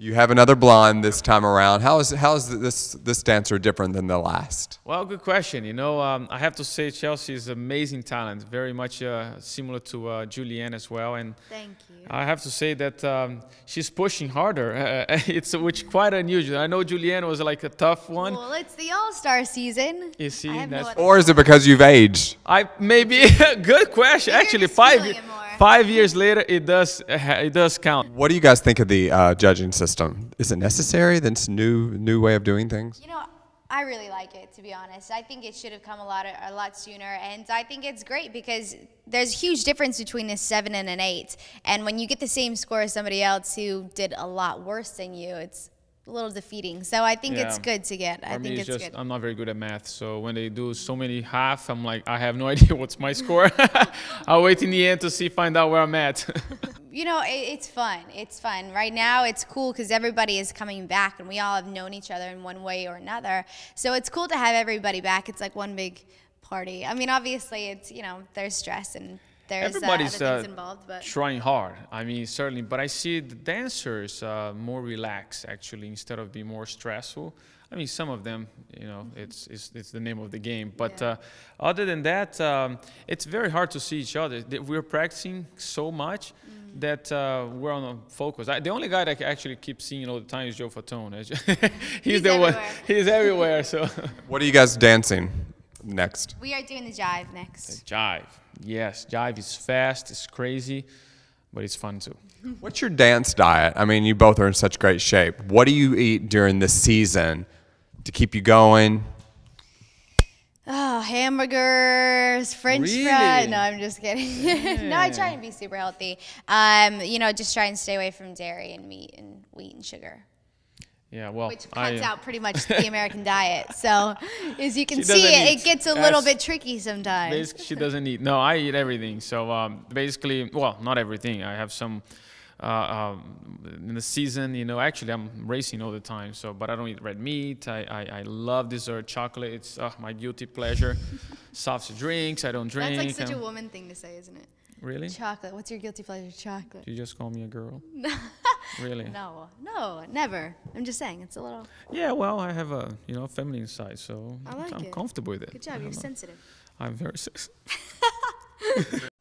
You have another blonde this time around. How is how is this this dancer different than the last? Well, good question. You know, um, I have to say Chelsea is amazing talent, very much uh, similar to uh, Julianne as well. And thank you. I have to say that um, she's pushing harder. Uh, it's which quite unusual. I know Julianne was like a tough one. Well, it's the All Star season. You see, no or is it because you've aged? I maybe good question. Actually, five. Five years later, it does it does count. What do you guys think of the uh, judging system? Is it necessary? This new new way of doing things? You know, I really like it to be honest. I think it should have come a lot a lot sooner, and I think it's great because there's a huge difference between a seven and an eight. And when you get the same score as somebody else who did a lot worse than you, it's a little defeating. So I think yeah. it's good to get. For I think it's, just, good. I'm not very good at math, so when they do so many half, I'm like, I have no idea what's my score. I'll wait in the end to see, find out where I'm at. you know, it, it's fun. It's fun. Right now, it's cool because everybody is coming back, and we all have known each other in one way or another. So it's cool to have everybody back. It's like one big party. I mean, obviously, it's you know, there's stress and there's uh, everybody's uh, involved, but. trying hard. I mean, certainly, but I see the dancers uh, more relaxed actually instead of being more stressful. I mean, some of them, you know, mm -hmm. it's, it's, it's the name of the game. But yeah. uh, other than that, um, it's very hard to see each other. We're practicing so much mm -hmm. that uh, we're on a focus. I, the only guy that I actually keep seeing all the time is Joe Fatone. he's, he's, the everywhere. one. He's everywhere. So. What are you guys dancing next? We are doing the jive next. The jive. Yes, jive is fast, it's crazy, but it's fun too. What's your dance diet? I mean, you both are in such great shape. What do you eat during the season to keep you going? Oh, hamburgers, French really? fries. No, I'm just kidding. Yeah. no, I try and be super healthy. Um, you know, just try and stay away from dairy and meat and wheat and sugar. Yeah, well, which cuts I, out pretty much the American diet. So, as you can see, it, it, gets a little bit tricky sometimes. Basically, she doesn't eat. No, I eat everything. So, um, basically, well, not everything. I have some uh, um, in the season. You know, actually, I'm racing all the time. So, but I don't eat red meat. I I, I love dessert, chocolate. It's uh, my guilty pleasure. Soft drinks. I don't drink. That's like such I'm, a um, woman thing to say, isn't it? Really? Chocolate. What's your guilty pleasure? Chocolate. You just call me a girl. really? No, no, never. I'm just saying it's a little. Yeah, well, I have a you know feminine side, so like I'm it. comfortable with it. Good job. You're know. sensitive. I'm very sensitive.